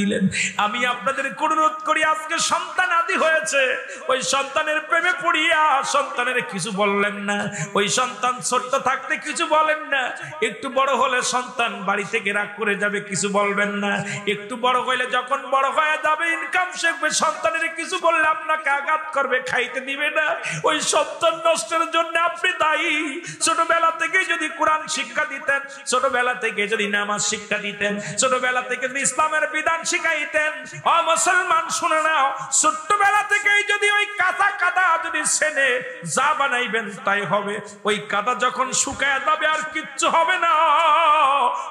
দিলেন আমি আপনাদের অনুরোধ করি আজকে সন্তান আদি হয়েছে ওই সন্তানের প্রেমে পড়িয়া সন্তানের কিছু বললেন না ওই সন্তান ছোট্ট থাকতে কিছু বলেন না একটু বড় হলে সন্তান বাড়ি থেকে রাগ করে যাবে কিছু বলবেন না একটু বড় হইলে যখন বড় হয়ে যাবে ইনকাম শেখবে সন্তানের কিছু বললে আপনাকে আঘাত করবে খাইতে দিবে না ওই সন্তান নষ্টের জন্য আপনি দায়ী ছোটবেলা থেকে যদি কোরআন শিক্ষা দিতেন ছোটবেলা থেকে যদি নামাজ শিক্ষা দিতেন ছোটবেলা থেকে যদি ইসলামের বিধান শিখাইতেন অ মুসলমান শুনে নাও ছোট্টবেলা থেকেই যদি ওই কাদা কাদা যদি সেনে যা বানাইবেন তাই হবে ওই কাদা যখন শুকায় যাবে আর কিচ্ছু হবে না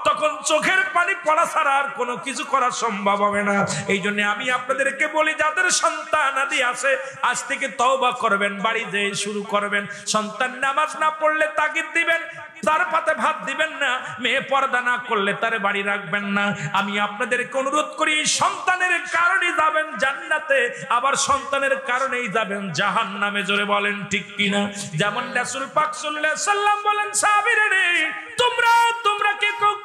তখন চোখের পানি পড়া ছাড়া আর কোনো কিছু করা সম্ভব হবে না এই জন্য আমি আপনাদেরকে বলি যাদের সন্তান আদি আছে আজ থেকে তওবা করবেন বাড়ি যেয়ে শুরু করবেন সন্তান নামাজ না পড়লে তাগিদ দিবেন তার পাতে ভাত দিবেন না মেয়ে পর্দা না করলে তার বাড়ি রাখবেন না আমি আপনাদেরকে অনুরোধ করি সন্তানের কারণে যাবেন জান্নাতে আবার সন্তানের কারণেই যাবেন জাহান নামে জোরে বলেন ঠিক কিনা যেমন রাসূল পাক সাল্লাল্লাহু আলাইহি সাল্লাম বলেন সাহাবীরে তোমরা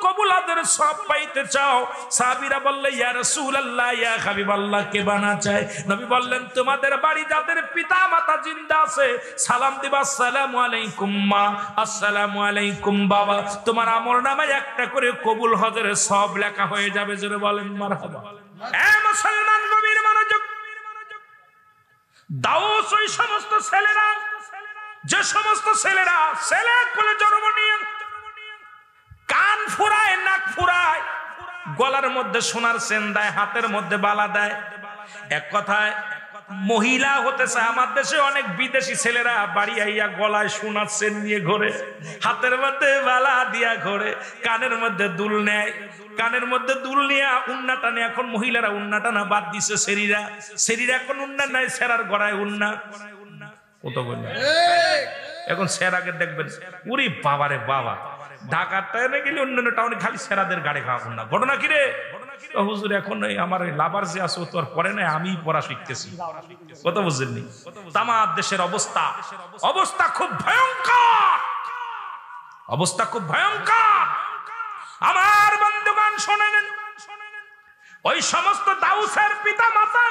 কবুলাদের সব পাইতে চাও সাবিরা বললে ইয়া রাসূলুল্লাহ ইয়া হাবিবাল্লাহ কে বানা চায় নবী বললেন তোমাদের বাড়ি যাদের পিতা মাতা জিন্দা আছে সালাম দিবা আসসালামু আলাইকুম মা আসসালামু আলাইকুম বাবা তোমার আমর নামে একটা করে কবুল হজের সব লেখা হয়ে যাবে জোরে বলেন মারহাবা এ মুসলমান নবীর মনোযোগ দাউস ওই সমস্ত ছেলেরা যে সমস্ত ছেলেরা ছেলে কোলে জন্ম নিয়ে ফুরায় নাক ফুরায় গলার মধ্যে সোনার সেন দেয় হাতের মধ্যে বালা দেয় এক কথায় মহিলা হতেছে আমার দেশে অনেক বিদেশি ছেলেরা বাড়ি আইয়া গলায় সোনার সেন নিয়ে ঘোরে হাতের মধ্যে বালা দিয়া ঘোরে কানের মধ্যে দুল নেয় কানের মধ্যে দুল নিয়ে উন্না টানে এখন মহিলারা উন্না টানা বাদ দিছে সেরিরা সেরিরা এখন উন্না নাই সেরার গড়ায় উন্না কত বললেন এখন সেরাকে দেখবেন উরি বাবা রে বাবা ঢাকার টাইমে গেলে অন্যান্য টাউনে খালি সেরাদের গাড়ি খাওয়া না ঘটনা কিরে হুজুর এখন আমার লাভার যে আছে তোর পরে নাই আমি পড়া শিখতেছি কত বুঝলেননি তামার দেশের অবস্থা অবস্থা খুব ভয়ঙ্কর অবস্থা খুব ভয়ঙ্কর আমার বন্ধুগণ শোনেন ওই সমস্ত দাউসের পিতা মাতা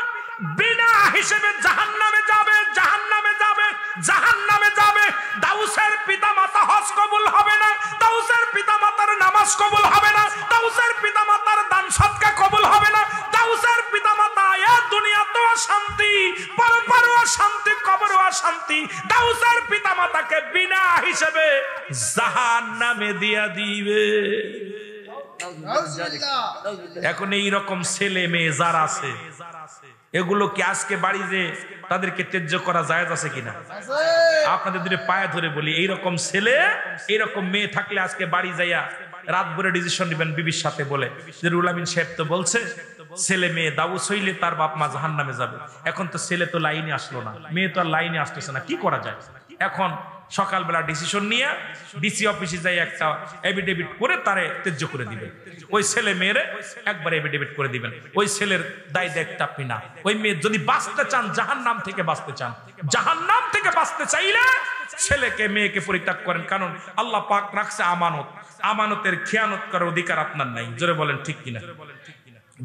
বিনা হিসেবে জাহান্নামে যাবে জাহান্ন হবে না দাউসের মাতার নামাজ কবুল হবে না দাউসের মাতার দান সৎকা কবুল হবে না দাউসের পিতামাতা এ দুনিয়াতেও শান্তি পরপারও শান্তি কবরও শান্তি দাউসের মাতাকে বিনা হিসেবে জাহান্নামে দিয়া দিবে এখন এই রকম ছেলে মেয়ে যারা আছে এগুলো কি আজকে বাড়ি যে তাদেরকে তেজ্য করা যায় আছে কিনা আপনাদের দুটো পায়ে ধরে বলি এইরকম ছেলে এইরকম মেয়ে থাকলে আজকে বাড়ি যাইয়া রাত ভরে ডিসিশন নেবেন বিবির সাথে বলে রুলামিন সাহেব তো বলছে ছেলে মেয়ে দাবু হইলে তার বাপ মা জাহান নামে যাবে এখন তো ছেলে তো লাইনে আসলো না মেয়ে তো আর লাইনে আসতেছে না কি করা যায় এখন সকালবেলা ডিসিশন নিয়ে ডিসি অফিসে যাই একটা এভিডেভিট করে তারে তেজ্য করে দিবেন ওই ছেলে মেয়েরে একবার এভিডেভিট করে দিবেন ওই ছেলের দায় দেখতে আপনি না ওই মেয়ে যদি বাঁচতে চান জাহান নাম থেকে বাঁচতে চান জাহান নাম থেকে বাঁচতে চাইলে ছেলেকে মেয়েকে পরিত্যাগ করেন কারণ আল্লাহ পাক রাখছে আমানত আমানতের খেয়ানত করার অধিকার আপনার নাই জোরে বলেন ঠিক কিনা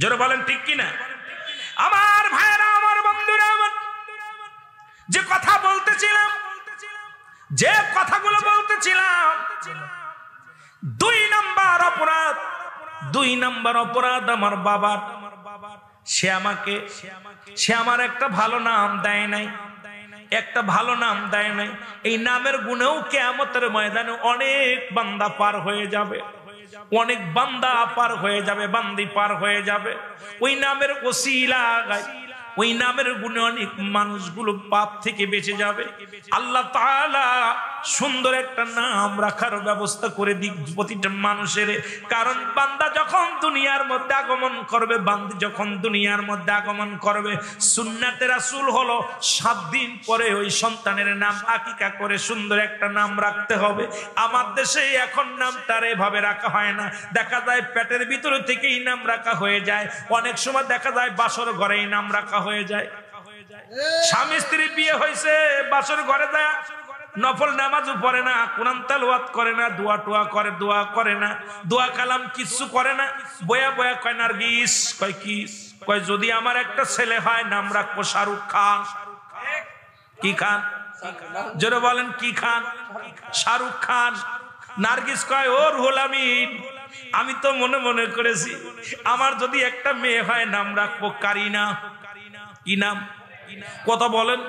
জোরে বলেন ঠিক কিনা আমার ভাইয়েরা আমার বন্ধুরা যে কথা বলতেছিলাম যে কথাগুলো বলতেছিলাম দুই নাম্বার অপরাধ দুই নাম্বার অপরাধ আমার বাবার সে আমাকে সে আমার একটা ভালো নাম দেয় নাই একটা ভালো নাম দেয় নাই এই নামের গুণেও কেমতের ময়দানে অনেক বান্দা পার হয়ে যাবে অনেক বান্দা পার হয়ে যাবে বান্দি পার হয়ে যাবে ওই নামের ওসিলা গায় ওই নামের গুণে অনেক মানুষগুলো পাপ থেকে বেঁচে যাবে আল্লাহ তালা সুন্দর একটা নাম রাখার ব্যবস্থা করে দিক প্রতিটা মানুষের কারণ বান্দা যখন দুনিয়ার মধ্যে আগমন করবে বান্দি যখন দুনিয়ার মধ্যে আগমন করবে সুন্নাতে রাসুল হলো সাত দিন পরে ওই সন্তানের নাম আকিকা করে সুন্দর একটা নাম রাখতে হবে আমার দেশে এখন নাম তার এভাবে রাখা হয় না দেখা যায় পেটের ভিতরে থেকেই নাম রাখা হয়ে যায় অনেক সময় দেখা যায় বাসর ঘরেই নাম রাখা হয়ে যায় স্বামী স্ত্রী বিয়ে হয়েছে বাসর ঘরে যায় নফল নামাজও পড়ে না কোরআন তালওয়াত করে না দোয়া টোয়া করে দোয়া করে না দোয়া কালাম কিচ্ছু করে না বয়া বয়া কয় নার্গিস কয় কিস কয় যদি আমার একটা ছেলে হয় নাম রাখবো শাহরুখ খান কি খান জোরে বলেন কি খান শাহরুখ খান নার্গিস কয় ও রুহুল আমি তো মনে মনে করেছি আমার যদি একটা মেয়ে হয় নাম রাখবো কারিনা কি নাম কথা বলেন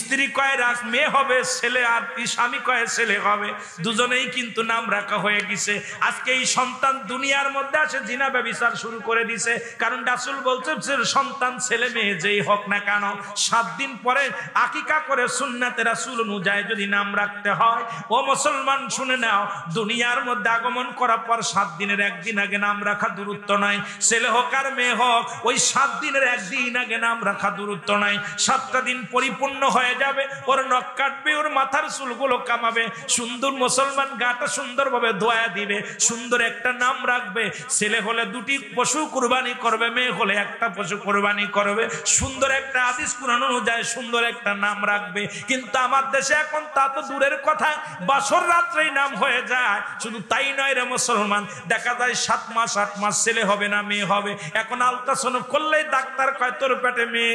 স্ত্রী কয় রাজ মেয়ে হবে ছেলে আর স্বামী কয়ে ছেলে হবে দুজনেই কিন্তু নাম রাখা হয়ে গেছে আজকে এই সন্তান দুনিয়ার মধ্যে আসে জিনা ব্যবচার শুরু করে দিছে কারণ রাসুল বলছে সন্তান ছেলে মেয়ে যেই হোক না কেন সাত দিন পরে আকিকা করে সুন্নাতে রাসুল অনুযায়ী যদি নাম রাখতে হয় ও মুসলমান শুনে নাও দুনিয়ার মধ্যে আগমন করার পর সাত দিনের একদিন আগে নাম রাখা দূরত্ব নয় ছেলে হোক আর মেয়ে হোক ওই সাত দিনের একদিন আগে নাম রাখা দূরত্ব নয় নয় সাতটা দিন পরিপূর্ণ হয়ে যাবে ওর নখ কাটবে ওর মাথার চুলগুলো কামাবে সুন্দর মুসলমান গাটা সুন্দরভাবে ধোয়া দিবে সুন্দর একটা নাম রাখবে ছেলে হলে দুটি পশু করবে মেয়ে হলে একটা পশু করবে সুন্দর একটা আদিস অনুযায়ী সুন্দর একটা নাম রাখবে কিন্তু আমার দেশে এখন তা তো দূরের কথা বাসর রাত্রেই নাম হয়ে যায় শুধু তাই নয় রে মুসলমান দেখা যায় সাত মাস আট মাস ছেলে হবে না মেয়ে হবে এখন আলট্রাসাউন্ড করলেই ডাক্তার কয় তোর পেটে মেয়ে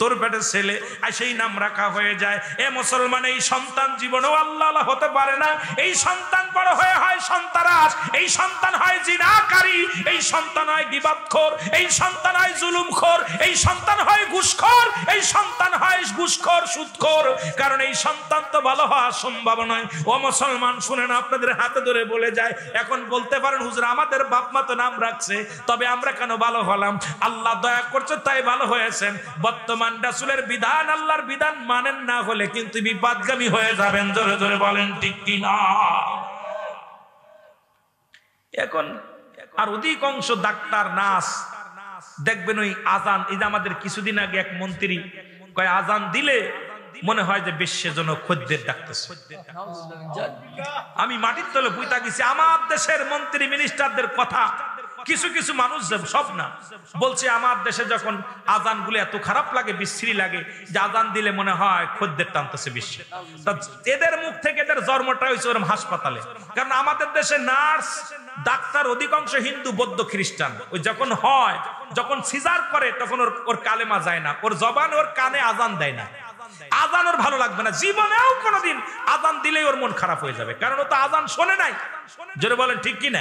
তোর পেটে ছেলে আর সেই নাম রাখা হয়ে যায় এ মুসলমান এই সন্তান জীবনও আল্লাহ হতে পারে না এই সন্তান বড় হয়ে হয় সন্তারাজ এই সন্তান হয় জিনাকারী এই সন্তান হয় দিবাতখোর এই সন্তান হয় জুলুমখোর এই সন্তান হয় ঘুষখর এই সন্তান হয় ঘুষখর সুৎখর কারণ এই সন্তান তো ভালো হওয়া সম্ভব নয় ও মুসলমান শুনেন আপনাদের হাতে ধরে বলে যায় এখন বলতে পারেন হুজুর আমাদের বাপ মা তো নাম রাখছে তবে আমরা কেন ভালো হলাম আল্লাহ দয়া করছে তাই ভালো হয়েছেন বর্তমান মুসলমান রাসুলের বিধান আল্লাহর বিধান মানেন না হলে কিন্তু বিপাদগামী হয়ে যাবেন জোরে জোরে বলেন ঠিক কিনা এখন আর অধিকাংশ ডাক্তার নাস দেখবেন ওই আজান এই যে আমাদের কিছুদিন আগে এক মন্ত্রী কয় আজান দিলে মনে হয় যে বিশ্বের জন্য খদ্দের ডাকতেছে আমি মাটির তলে বুইতা গেছি আমার দেশের মন্ত্রী মিনিস্টারদের কথা কিছু কিছু মানুষ সব না বলছে আমার দেশে যখন আজানগুলো এত খারাপ লাগে বিশ্রী লাগে যে আজান দিলে মনে হয় খদ্দের টানতেছে বিশ্বে এদের মুখ থেকে এদের জন্মটা হয়েছে ওরম হাসপাতালে কারণ আমাদের দেশে নার্স ডাক্তার অধিকাংশ হিন্দু বৌদ্ধ খ্রিস্টান ওই যখন হয় যখন সিজার করে তখন ওর ওর কালেমা যায় না ওর জবান ওর কানে আজান দেয় না আজান ওর ভালো লাগবে না জীবনেও কোনোদিন আজান দিলেই ওর মন খারাপ হয়ে যাবে কারণ ও তো আজান শোনে নাই জোরে বলেন ঠিক কি না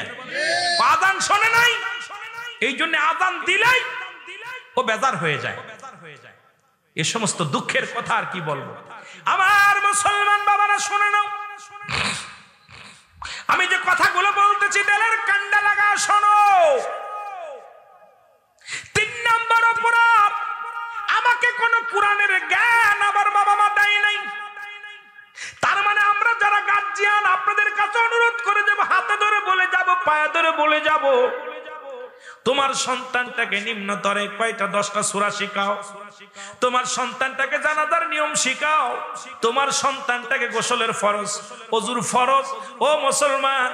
আজান শোনে নাই এই জন্য আজান দিলেই ও বেজার হয়ে যায় এ সমস্ত দুঃখের কথা আর কি বলবো আমার মুসলমান বাবারা শুনে নাও আমি যে কথাগুলো বলতেছি দেলের কান্ডা লাগা শোনো তিন নম্বর অপরাধ আমাকে কোনো কোরআনের জ্ঞান আমার বাবা মা দেয় নাই তার মানে আমরা যারা গার্জিয়ান আপনাদের কাছে অনুরোধ করে যাব হাতে ধরে বলে যাব পায়ে ধরে বলে যাব তোমার সন্তানটাকে নিম্নতরে কয়টা দশটা সুরা শিখাও তোমার সন্তানটাকে জানাদার নিয়ম শিখাও তোমার সন্তানটাকে গোসলের ফরজ অজুর ফরজ ও মুসলমান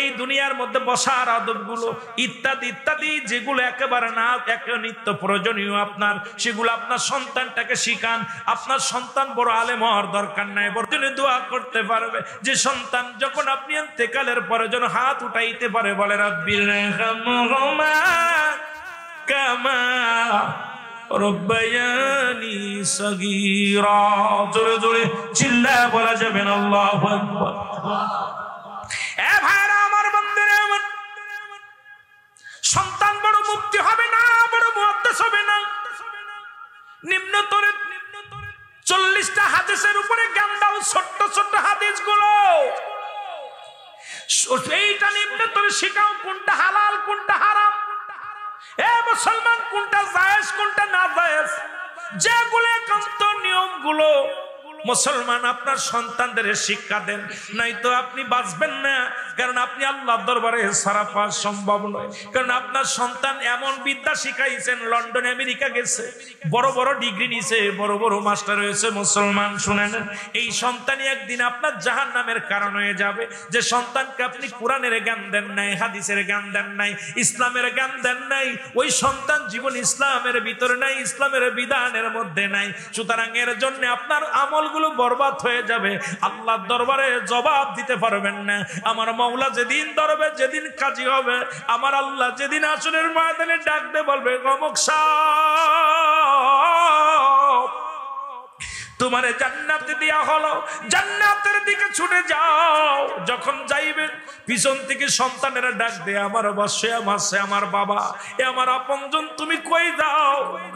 এই দুনিয়ার মধ্যে বসার আদবগুলো ইত্যাদি ইত্যাদি যেগুলো একেবারে না একে নিত্য প্রয়োজনীয় আপনার সেগুলো আপনার সন্তানটাকে শিখান আপনার সন্তান বড় আলেম হওয়ার দরকার নাই তিনি দোয়া করতে পারবে যে সন্তান যখন আপনি এতেকালের পরে যেন হাত উঠাইতে পারে বলে রাব্বির রহমান জোরে জোরে চিল্লা বলা যাবে না আল্লাহু আকবার এ ভাইরা আমার আমার সন্তান বড় মুক্তি হবে না বড় মুহাদ্দিস হবে না নিম্নতরে চল্লিশটা হাদিসের উপরে জ্ঞান দাও ছোট্ট ছোট্ট হাদিস গুলো এইটা নিম্নতরে শিখাও কোনটা হালাল কোনটা হারাম এ মুসলমান কোনটা জায়েজ কোনটা না জায়েজ যেগুলো একান্ত নিয়মগুলো মুসলমান আপনার সন্তানদের শিক্ষা দেন নাই তো আপনি বাঁচবেন না কারণ আপনি আল্লাহ দরবারে সারা পাওয়া সম্ভব নয় কারণ আপনার সন্তান এমন বিদ্যা শিখাইছেন লন্ডন আমেরিকা গেছে বড় বড় ডিগ্রি নিছে বড় বড় মাস্টার হয়েছে মুসলমান শুনেন এই সন্তানই একদিন আপনার জাহান নামের কারণ হয়ে যাবে যে সন্তানকে আপনি কোরআনের জ্ঞান দেন নাই হাদিসের জ্ঞান দেন নাই ইসলামের জ্ঞান দেন নাই ওই সন্তান জীবন ইসলামের ভিতরে নাই ইসলামের বিধানের মধ্যে নাই সুতরাং এর জন্য আপনার আমল আমলগুলো বরবাদ হয়ে যাবে আল্লাহর দরবারে জবাব দিতে পারবেন না আমার মৌলা যেদিন দরবে যেদিন কাজী হবে আমার আল্লাহ যেদিন আসনের ময়দানে ডাকতে বলবে গমক সা তোমারে জান্নাত দেয়া হলো জান্নাতের দিকে ছুটে যাও যখন যাইবে পিছন থেকে সন্তানেরা ডাক দেয় আমার বাসে আমার সে আমার বাবা এ আমার আপনজন তুমি কই যাও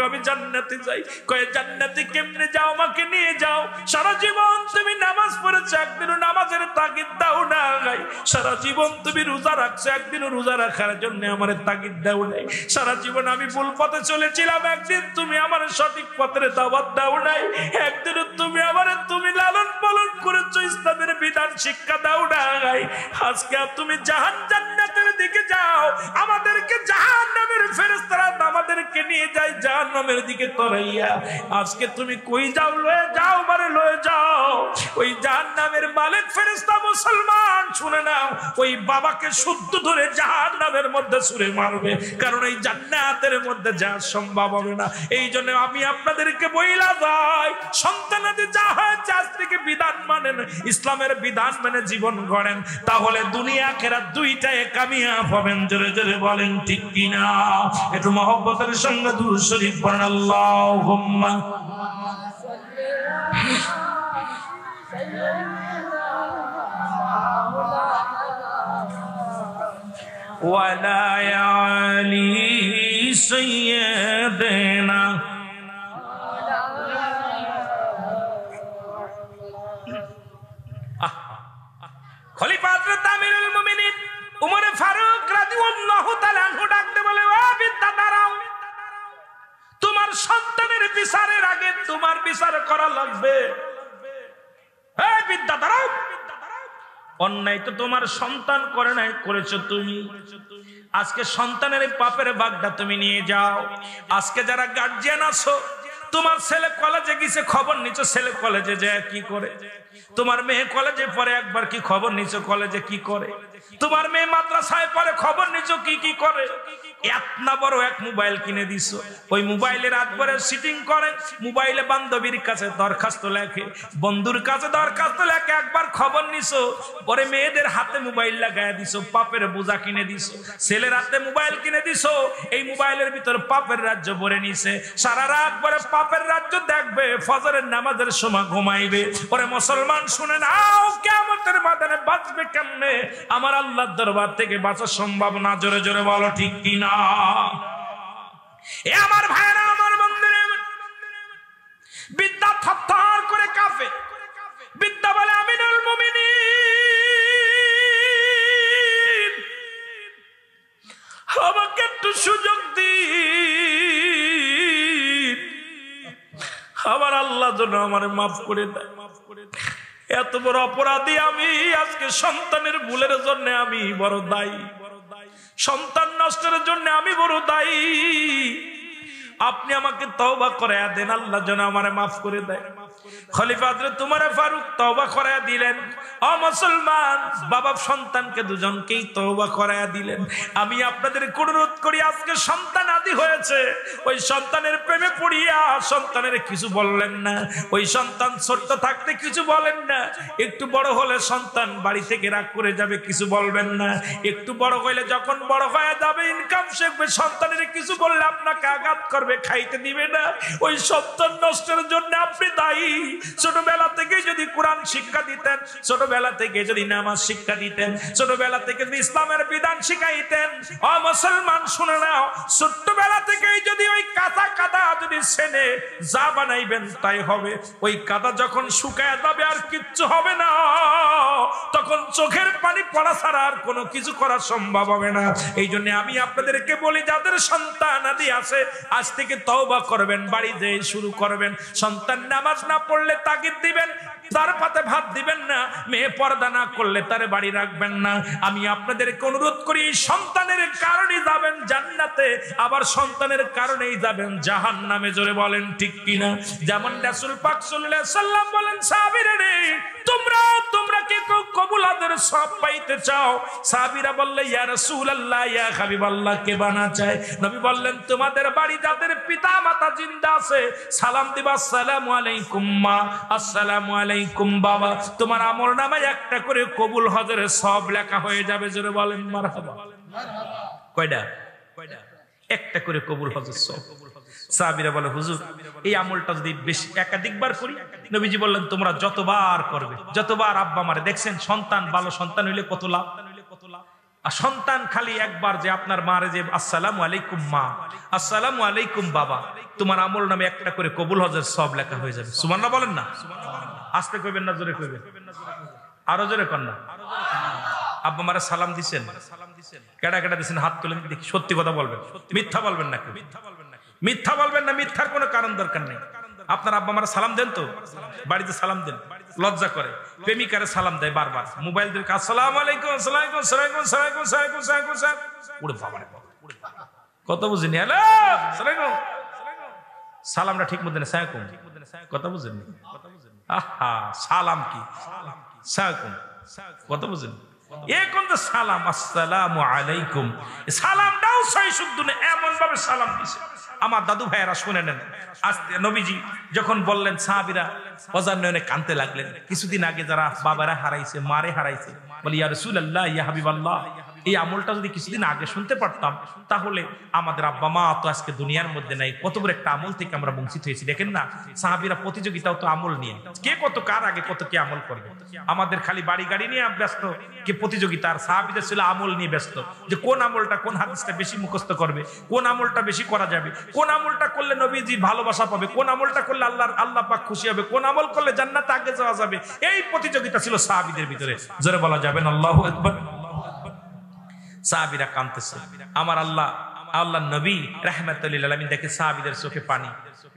আমি জান্নাতে যাই কয়ে জান্নাতে কেমনে যাও আমাকে নিয়ে যাও সারা জীবন তুমি নামাজ পড়েছো একদিনও নামাজের তাগিদ দাও না গাই সারা জীবন তুমি রোজা রাখছো একদিনও রোজা রাখার জন্য আমার তাগিদ দাও নাই সারা জীবন আমি ভুল পথে চলেছিলাম একদিন তুমি আমার সঠিক পথের দাওয়াত দাও নাই একদিন কোনদিন তুমি আবার তুমি লালন পালন করেছো ইসলামের বিধান শিক্ষা দাও নাই আজকে তুমি জাহান জান্নাতের দিকে যাও আমাদেরকে জাহান নামের ফেরে নিয়ে যায় যার নামের দিকে তরাইয়া আজকে তুমি কই যাও লয়ে যাও মানে লয়ে যাও ওই যার নামের মালিক ফেরেস্তা মুসলমান শুনে না ওই বাবাকে শুদ্ধ ধরে যার নামের মধ্যে সুরে মারবে কারণ এই জান্নাতের মধ্যে যাওয়ার সম্ভব হবে না এই জন্য আমি আপনাদেরকে বইলা যাই সন্তানাদের যা হয়েছে আজ থেকে বিধান মানেন ইসলামের বিধান মেনে জীবন গড়েন তাহলে দুনিয়া খেরা দুইটায় কামিয়াব হবেন জোরে জোরে বলেন ঠিক কিনা একটু মহব্বতের সঙ্গে সঙ্গে দুরু শরীফ পড়েন আল্লাহুম্মা ولا يا علي ফারুক রাদিয়াল্লাহু তাআলা তোমার সন্তানের বিচারের আগে তোমার বিচার করা লাগবে অন্যায় তো তোমার সন্তান করে নাই করেছো তুমি আজকে সন্তানের পাপের বাগটা তুমি নিয়ে যাও আজকে যারা গার্জিয়ান আছো তোমার ছেলে কলেজে গিয়েছে খবর নিচো ছেলে কলেজে যায় কি করে তোমার মেয়ে কলেজে পরে একবার কি খবর নিচো কলেজে কি করে তোমার মেয়ে মাদ্রাসায় পরে খবর নিচো কি কি করে এক না এক মোবাইল কিনে দিস ওই মোবাইলে রাত সিটিং করে মোবাইলে বান্ধবীর কাছে দরখাস্ত লেখে বন্ধুর কাছে দরখাস্ত লেখে একবার খবর নিস পরে মেয়েদের হাতে মোবাইল লাগাই পাপের বোঝা কিনে দিস ছেলের হাতে মোবাইল কিনে দিস এই মোবাইলের ভিতর পাপের রাজ্য ভরে নিছে সারা রাত পাপের রাজ্য দেখবে ফজরের নামাজের সময় ঘুমাইবে পরে মুসলমান শুনে নাও কেমতের মাদানে বাঁচবে কেমনে আমার আল্লাহর দরবার থেকে বাঁচার সম্ভব না জোরে জোরে বলো ঠিক কিনা আমার ভাইরা আমার বন্ধুরে বিদ্যা থার করে কাফে বিদ্যা বলে আমিনুল আমাকে একটু সুযোগ দিন আমার আল্লাহ যেন আমার মাফ করে দেয় মাফ করে দেয় এত বড় অপরাধী আমি আজকে সন্তানের ভুলের জন্য আমি বড় দায়ী বড় দায়ী সন্তান নষ্টের জন্য আমি বড় দায়ী আপনি আমাকে তওবা করায়া দেন আল্লাহ যেন আমারে মাফ করে দেয় খলিফা তোমার ফারুক তওবা করায়া দিলেন অমুসলমান বাবা সন্তানকে দুজনকেই তওবা করায়া দিলেন আমি আপনাদের অনুরোধ করি আজকে সন্তান আদি হয়েছে ওই সন্তানের প্রেমে পড়িয়া সন্তানের কিছু বললেন না ওই সন্তান ছোট্ট থাকতে কিছু বলেন না একটু বড় হলে সন্তান বাড়ি থেকে রাগ করে যাবে কিছু বলবেন না একটু বড় হইলে যখন বড় হয়ে যাবে ইনকাম শিখবে সন্তানের কিছু বললে আপনাকে আঘাত করবে খাইতে দিবে না ওই সন্তান নষ্টের জন্য আপনি দায়ী ছোটবেলা থেকে যদি কোরআন শিক্ষা দিতেন ছোট ছোটবেলা থেকে যদি নামাজ শিক্ষা দিতেন ছোটবেলা থেকে যদি ইসলামের বিধান শিখাইতেন অ মুসলমান শুনে নাও ছোট্টবেলা থেকেই যদি ওই কাঁচা কাদা যদি সেনে যা বানাইবেন তাই হবে ওই কাদা যখন শুকায় যাবে আর কিচ্ছু হবে না তখন চোখের পানি পড়া ছাড়া আর কোনো কিছু করা সম্ভব হবে না এই জন্য আমি আপনাদেরকে বলি যাদের সন্তান আদি আছে আজ থেকে তওবা করবেন বাড়ি যেয়ে শুরু করবেন সন্তান নামাজ না পড়লে তাগিদ দিবেন তার পাতে ভাত দিবেন না মেয়ে পর্দা না করলে তার বাড়ি রাখবেন না আমি আপনাদেরকে অনুরোধ করি সন্তানের কারণে যাবেন জান্নাতে আবার সন্তানের কারণেই যাবেন জাহান নামে জোরে বলেন ঠিক কিনা যেমন রাসুল পাক সাল্লাম বলেন সাহাবীরা তোমরা তোমরা কে কবুলাদের সব পাইতে চাও সাবিরা বললে ইয়া রাসূলুল্লাহ ইয়া হাবিবাল্লাহ কে বানা চায় নবী বললেন তোমাদের বাড়ি যাদের পিতা মাতা জিন্দা আছে সালাম দিবা আসসালামু আলাইকুম মা আসসালামু আলাইকুম আলাইকুম বাবা তোমার আমল একটা করে কবুল হজরে সব লেখা হয়ে যাবে জোরে বলেন মারহাবা কয়টা একটা করে কবুল হজর সব বলে হুজুর এই আমলটা যদি বেশি একাধিকবার করি নবীজি বললেন তোমরা যতবার করবে যতবার আব্বা মারে দেখছেন সন্তান ভালো সন্তান হইলে কত লাভ আর সন্তান খালি একবার যে আপনার মারে যে আসসালাম আলাইকুম মা আসসালাম আলাইকুম বাবা তোমার আমল নামে একটা করে কবুল হজের সব লেখা হয়ে যাবে সুমান্না বলেন না আস্তে কইবেন না জোরে কইবেন আরো জোরে কন না আব্বা মারা সালাম দিছেন কেডা কেডা দিছেন হাত তুলে দেখি সত্যি কথা বলবেন মিথ্যা বলবেন না মিথ্যা মিথ্যা বলবেন না মিথ্যার কোনো কারণ দরকার নেই আপনার আব্বা মারা সালাম দেন তো বাড়িতে সালাম দেন লজ্জা করে প্রেমিকারে সালাম দেয় বারবার মোবাইল দিয়ে আসসালাম আলাইকুম আসসালাম আলাইকুম সালাইকুম আলাইকুম সালাইকুম আলাইকুম উড়ে বাবা কত বুঝিনি হ্যালো আলাইকুম সালামটা ঠিক মতো না সাইকুম কথা বুঝেননি কথা সালাম কি কত বুঝেন এখন তো সালাম আলাইকুম সালামটাও সালাম আমার দাদু ভাইয়েরা শুনে নেন আজকে নবীজি যখন বললেন সাহাবিরা অজান্নয়নে কানতে লাগলেন কিছুদিন আগে যারা বাবারা হারাইছে মারে হারাইছে বলি ইয়া রাসূলুল্লাহ ইয়া হাবিবাল্লাহ এই আমলটা যদি কিছুদিন আগে শুনতে পারতাম তাহলে আমাদের আব্বা মা তো আজকে দুনিয়ার মধ্যে নাই কত বড় একটা আমল থেকে আমরা বঞ্চিত হয়েছি দেখেন না সাহাবিরা প্রতিযোগিতাও তো আমল নিয়ে কে কত কার আগে কত কে আমল করবে আমাদের খালি বাড়ি গাড়ি নিয়ে ব্যস্ত কে প্রতিযোগিতা আর সাহাবিদের ছিল আমল নিয়ে ব্যস্ত যে কোন আমলটা কোন হাদিসটা বেশি মুখস্থ করবে কোন আমলটা বেশি করা যাবে কোন আমলটা করলে নবীজি ভালোবাসা পাবে কোন আমলটা করলে আল্লাহর আল্লাহ পাক খুশি হবে কোন আমল করলে জান্নাত আগে যাওয়া যাবে এই প্রতিযোগিতা ছিল সাহাবিদের ভিতরে জোরে বলা যাবেন আল্লাহ আকবার সাহাবিরা কাঁদতেছে আমার আল্লাহ আল্লাহ নবী রহমতুল্লাহ দেখে সাহাবিদের চোখে পানি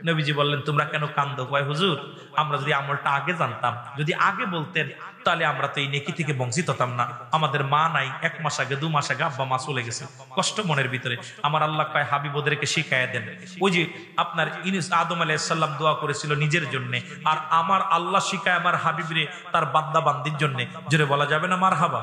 নবীজি বললেন তোমরা কেন কান্দ কয় হুজুর আমরা যদি আমলটা আগে জানতাম যদি আগে বলতেন তাহলে আমরা তো এই নেকি থেকে বঞ্চিত হতাম না আমাদের মা নাই এক মাস আগে দু মাস আগে আব্বা মা চলে গেছে কষ্ট মনের ভিতরে আমার আল্লাহ কয় হাবিব ওদেরকে শিখাইয়া দেন ওই যে আপনার ইনুস আদম আলাইসাল্লাম দোয়া করেছিল নিজের জন্যে আর আমার আল্লাহ শিখায় আমার হাবিবরে তার বান্দা বান্দির জন্যে জোরে বলা যাবে না মার হাবা